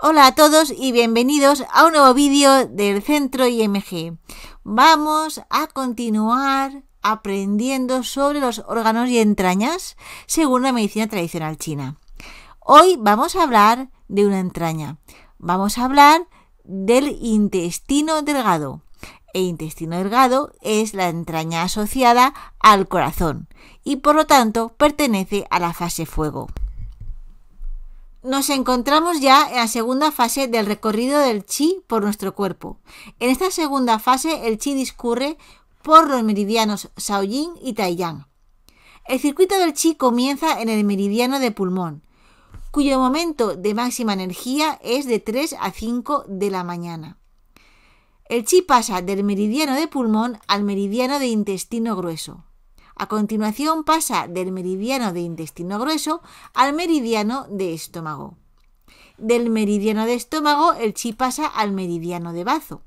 Hola a todos y bienvenidos a un nuevo vídeo del Centro IMG. Vamos a continuar aprendiendo sobre los órganos y entrañas según la medicina tradicional china. Hoy vamos a hablar de una entraña. Vamos a hablar del intestino delgado. El intestino delgado es la entraña asociada al corazón y por lo tanto pertenece a la fase fuego. Nos encontramos ya en la segunda fase del recorrido del chi por nuestro cuerpo. En esta segunda fase el chi discurre por los meridianos Shaoyin y Taiyang. El circuito del chi comienza en el meridiano de pulmón, cuyo momento de máxima energía es de 3 a 5 de la mañana. El chi pasa del meridiano de pulmón al meridiano de intestino grueso. A continuación pasa del meridiano de intestino grueso al meridiano de estómago. Del meridiano de estómago el chi pasa al meridiano de bazo.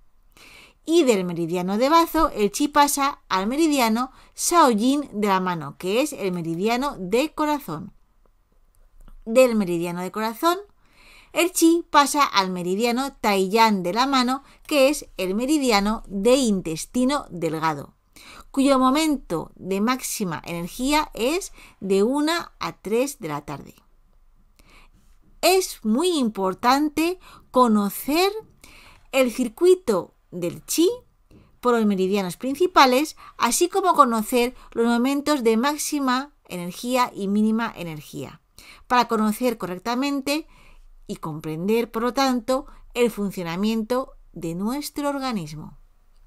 Y del meridiano de bazo el chi pasa al meridiano Shaoyin de la mano, que es el meridiano de corazón. Del meridiano de corazón el chi pasa al meridiano Taiyan de la mano, que es el meridiano de intestino delgado cuyo momento de máxima energía es de 1 a 3 de la tarde. Es muy importante conocer el circuito del chi por los meridianos principales, así como conocer los momentos de máxima energía y mínima energía, para conocer correctamente y comprender, por lo tanto, el funcionamiento de nuestro organismo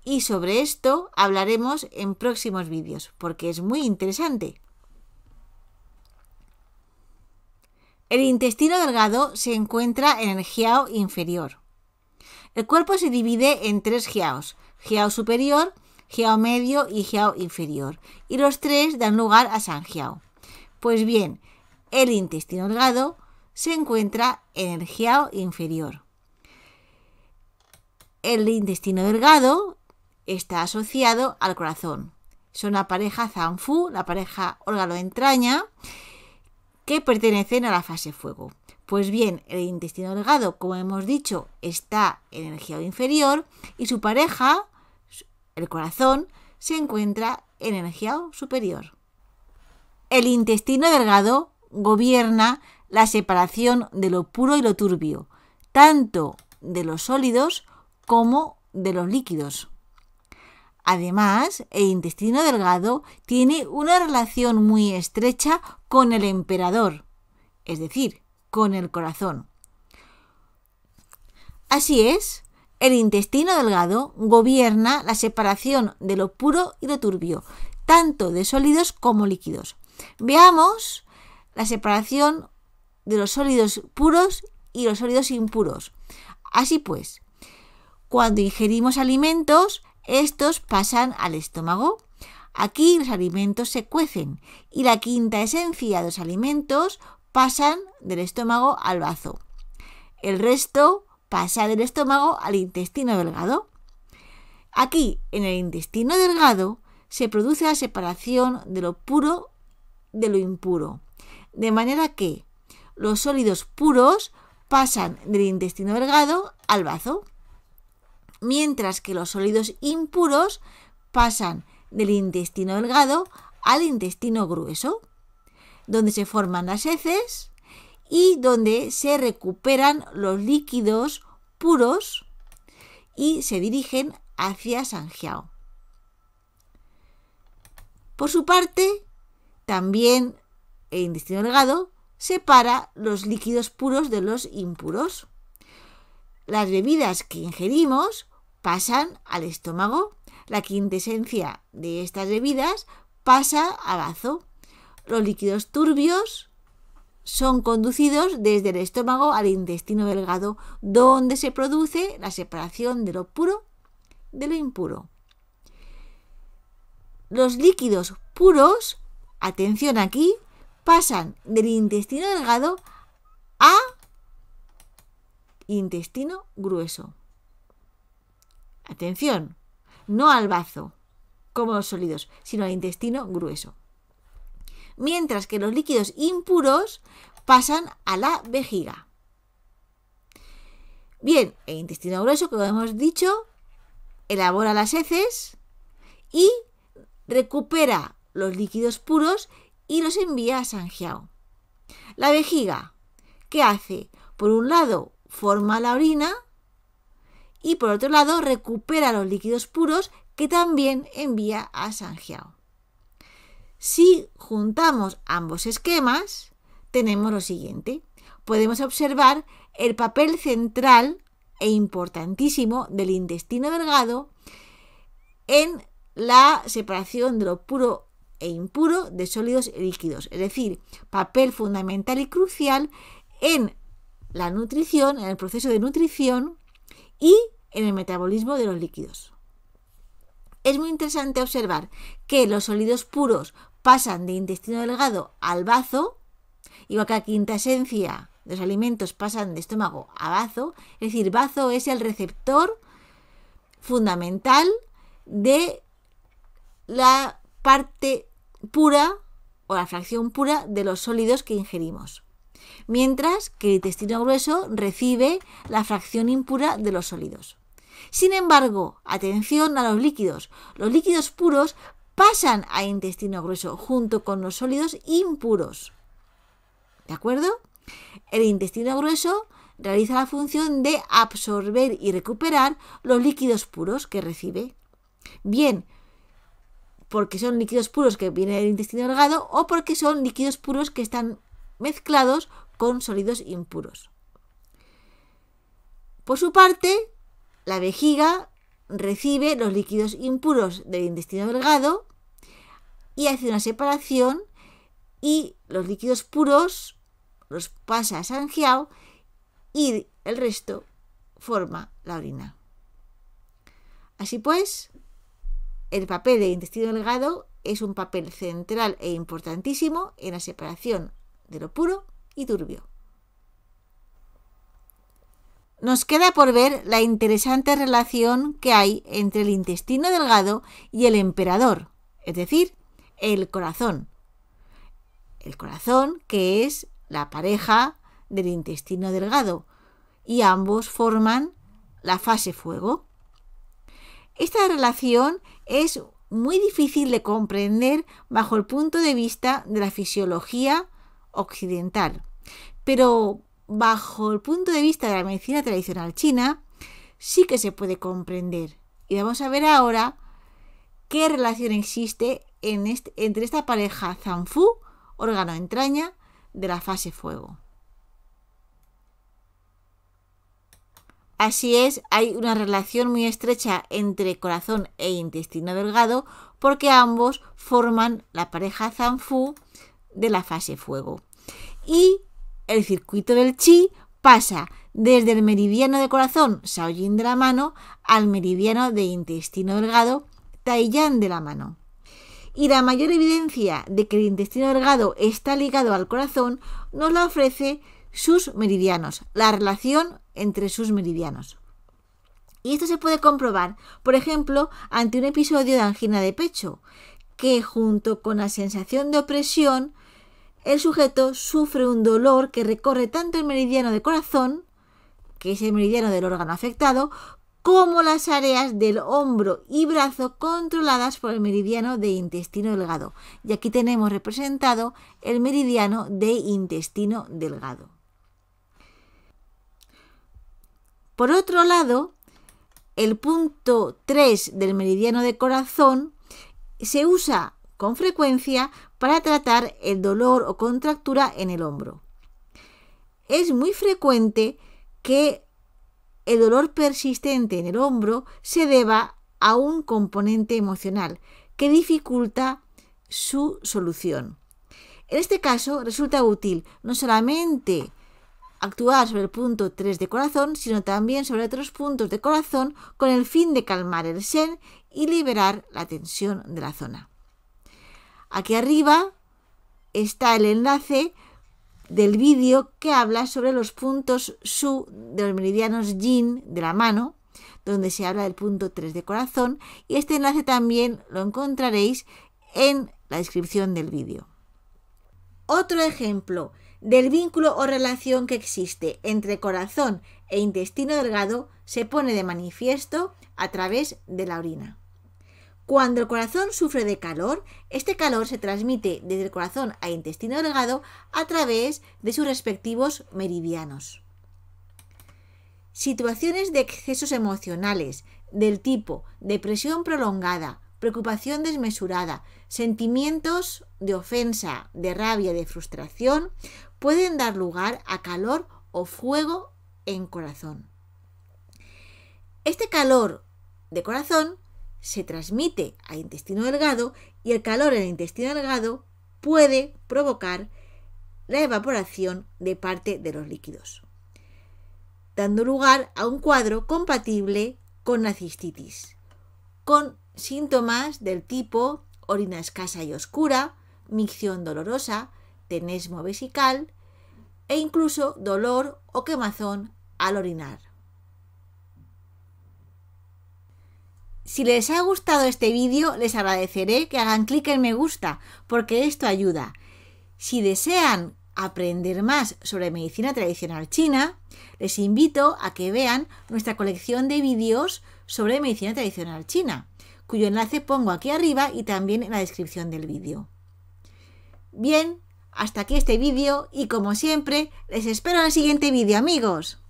y sobre esto hablaremos en próximos vídeos porque es muy interesante. El intestino delgado se encuentra en el giao inferior. El cuerpo se divide en tres giaos, giao superior, giao medio y giao inferior, y los tres dan lugar a San Pues bien, el intestino delgado se encuentra en el giao inferior. El intestino delgado está asociado al corazón. Son la pareja zanfu, la pareja órgano-entraña, que pertenecen a la fase fuego. Pues bien, el intestino delgado, como hemos dicho, está en el inferior y su pareja, el corazón, se encuentra en el superior. El intestino delgado gobierna la separación de lo puro y lo turbio, tanto de los sólidos como de los líquidos. Además, el intestino delgado tiene una relación muy estrecha con el emperador, es decir, con el corazón. Así es, el intestino delgado gobierna la separación de lo puro y lo turbio, tanto de sólidos como líquidos. Veamos la separación de los sólidos puros y los sólidos impuros. Así pues, cuando ingerimos alimentos, estos pasan al estómago. Aquí los alimentos se cuecen y la quinta esencia de los alimentos pasan del estómago al bazo. El resto pasa del estómago al intestino delgado. Aquí, en el intestino delgado, se produce la separación de lo puro de lo impuro, de manera que los sólidos puros pasan del intestino delgado al bazo mientras que los sólidos impuros pasan del intestino delgado al intestino grueso, donde se forman las heces y donde se recuperan los líquidos puros y se dirigen hacia sangiao. Por su parte, también el intestino delgado separa los líquidos puros de los impuros. Las bebidas que ingerimos pasan al estómago, la quintesencia de estas bebidas pasa al bazo. Los líquidos turbios son conducidos desde el estómago al intestino delgado, donde se produce la separación de lo puro de lo impuro. Los líquidos puros, atención aquí, pasan del intestino delgado a intestino grueso. Atención, no al bazo, como los sólidos, sino al intestino grueso. Mientras que los líquidos impuros pasan a la vejiga. Bien, el intestino grueso, como hemos dicho, elabora las heces y recupera los líquidos puros y los envía a sangiao La vejiga, ¿qué hace? Por un lado, forma la orina y por otro lado recupera los líquidos puros que también envía a Sanjiao. Si juntamos ambos esquemas, tenemos lo siguiente. Podemos observar el papel central e importantísimo del intestino delgado en la separación de lo puro e impuro de sólidos y líquidos, es decir, papel fundamental y crucial en la nutrición, en el proceso de nutrición y en el metabolismo de los líquidos. Es muy interesante observar que los sólidos puros pasan de intestino delgado al bazo, igual que la quinta esencia los alimentos pasan de estómago a bazo, es decir, bazo es el receptor fundamental de la parte pura o la fracción pura de los sólidos que ingerimos, mientras que el intestino grueso recibe la fracción impura de los sólidos. Sin embargo, atención a los líquidos. Los líquidos puros pasan a intestino grueso junto con los sólidos impuros. ¿De acuerdo? El intestino grueso realiza la función de absorber y recuperar los líquidos puros que recibe. Bien, porque son líquidos puros que vienen del intestino delgado o porque son líquidos puros que están mezclados con sólidos impuros. Por su parte, la vejiga recibe los líquidos impuros del intestino delgado y hace una separación y los líquidos puros los pasa a Sangiao y el resto forma la orina. Así pues, el papel del intestino delgado es un papel central e importantísimo en la separación de lo puro y turbio. Nos queda por ver la interesante relación que hay entre el intestino delgado y el emperador, es decir, el corazón. El corazón que es la pareja del intestino delgado y ambos forman la fase fuego. Esta relación es muy difícil de comprender bajo el punto de vista de la fisiología occidental, pero bajo el punto de vista de la medicina tradicional china, sí que se puede comprender. Y vamos a ver ahora qué relación existe entre esta pareja zanfu, órgano-entraña, de la fase fuego. Así es, hay una relación muy estrecha entre corazón e intestino delgado porque ambos forman la pareja zanfu de la fase fuego. Y el circuito del chi pasa desde el meridiano de corazón, Shaoyin de la mano, al meridiano de intestino delgado, Taiyan de la mano. Y la mayor evidencia de que el intestino delgado está ligado al corazón nos la ofrece sus meridianos, la relación entre sus meridianos. Y esto se puede comprobar, por ejemplo, ante un episodio de angina de pecho, que junto con la sensación de opresión el sujeto sufre un dolor que recorre tanto el meridiano de corazón, que es el meridiano del órgano afectado, como las áreas del hombro y brazo controladas por el meridiano de intestino delgado. Y aquí tenemos representado el meridiano de intestino delgado. Por otro lado, el punto 3 del meridiano de corazón se usa con frecuencia para tratar el dolor o contractura en el hombro. Es muy frecuente que el dolor persistente en el hombro se deba a un componente emocional que dificulta su solución. En este caso resulta útil no solamente actuar sobre el punto 3 de corazón, sino también sobre otros puntos de corazón con el fin de calmar el sen y liberar la tensión de la zona. Aquí arriba está el enlace del vídeo que habla sobre los puntos SU de los meridianos Yin de la mano, donde se habla del punto 3 de corazón, y este enlace también lo encontraréis en la descripción del vídeo. Otro ejemplo del vínculo o relación que existe entre corazón e intestino delgado se pone de manifiesto a través de la orina. Cuando el corazón sufre de calor, este calor se transmite desde el corazón a intestino delgado a través de sus respectivos meridianos. Situaciones de excesos emocionales del tipo depresión prolongada, preocupación desmesurada, sentimientos de ofensa, de rabia, de frustración, pueden dar lugar a calor o fuego en corazón. Este calor de corazón se transmite al intestino delgado y el calor en el intestino delgado puede provocar la evaporación de parte de los líquidos, dando lugar a un cuadro compatible con la cistitis, con síntomas del tipo orina escasa y oscura, micción dolorosa, tenesmo vesical e incluso dolor o quemazón al orinar. Si les ha gustado este vídeo, les agradeceré que hagan clic en me gusta, porque esto ayuda. Si desean aprender más sobre medicina tradicional china, les invito a que vean nuestra colección de vídeos sobre medicina tradicional china, cuyo enlace pongo aquí arriba y también en la descripción del vídeo. Bien, hasta aquí este vídeo y como siempre, les espero en el siguiente vídeo amigos.